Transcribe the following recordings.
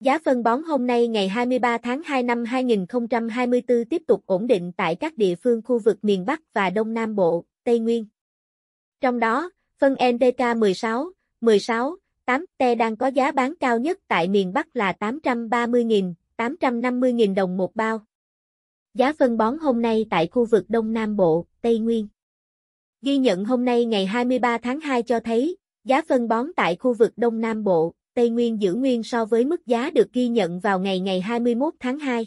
Giá phân bón hôm nay ngày 23 tháng 2 năm 2024 tiếp tục ổn định tại các địa phương khu vực miền Bắc và Đông Nam Bộ, Tây Nguyên. Trong đó, phân NPK 16, 16, 8 te đang có giá bán cao nhất tại miền Bắc là 830.000, 850.000 đồng một bao. Giá phân bón hôm nay tại khu vực Đông Nam Bộ, Tây Nguyên. Ghi nhận hôm nay ngày 23 tháng 2 cho thấy, giá phân bón tại khu vực Đông Nam Bộ, Tây Nguyên giữ nguyên so với mức giá được ghi nhận vào ngày ngày 21 tháng 2.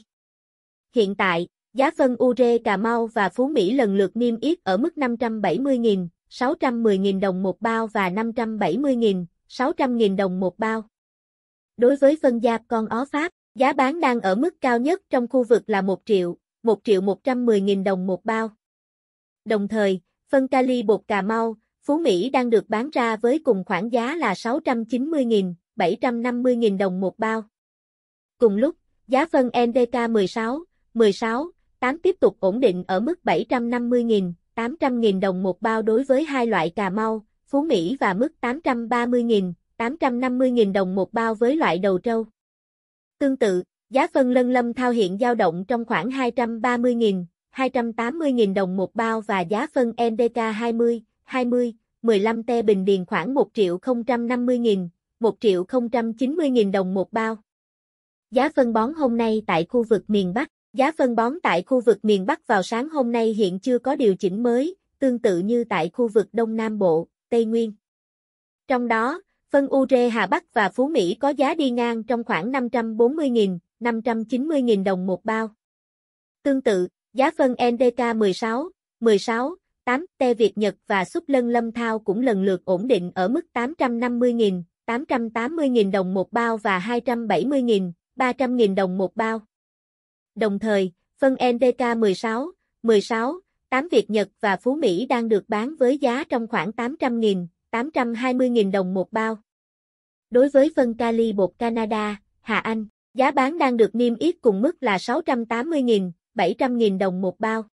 Hiện tại, giá phân Ure Cà Mau và Phú Mỹ lần lượt niêm yết ở mức 570.000, 610.000 đồng một bao và 570.000, 600.000 đồng một bao. Đối với phân giáp con ó Pháp, giá bán đang ở mức cao nhất trong khu vực là 1 triệu, 1 triệu 110.000 đồng một bao. Đồng thời, phân kali bột Cà Mau, Phú Mỹ đang được bán ra với cùng khoảng giá là 690.000, 750.000 đồng một bao. Cùng lúc, giá phân NDK 16, 16, 8 tiếp tục ổn định ở mức 750.000, 800.000 đồng một bao đối với hai loại Cà Mau, Phú Mỹ và mức 830.000, 850.000 đồng một bao với loại đầu trâu. Tương tự, giá phân lân lâm thao hiện dao động trong khoảng 230.000, 280.000 đồng một bao và giá phân NDK 20, 20, 15 te bình điền khoảng 1 triệu 050.000, 1.090.000 đồng một bao. Giá phân bón hôm nay tại khu vực miền Bắc Giá phân bón tại khu vực miền Bắc vào sáng hôm nay hiện chưa có điều chỉnh mới, tương tự như tại khu vực Đông Nam Bộ, Tây Nguyên. Trong đó, phân URE Hà Bắc và Phú Mỹ có giá đi ngang trong khoảng 540.000, 590.000 đồng một bao. Tương tự, giá phân NDK 16, 16, 8 te Việt Nhật và Súp Lân Lâm Thao cũng lần lượt ổn định ở mức 850.000, 880.000 đồng một bao và 270.000, 300.000 đồng một bao. Đồng thời, phân NDK 16, 16, 8 Việt Nhật và Phú Mỹ đang được bán với giá trong khoảng 800.000, 820.000 đồng một bao. Đối với phân Cali bột Canada, Hà Anh, giá bán đang được niêm yết cùng mức là 680.000, 700.000 đồng một bao.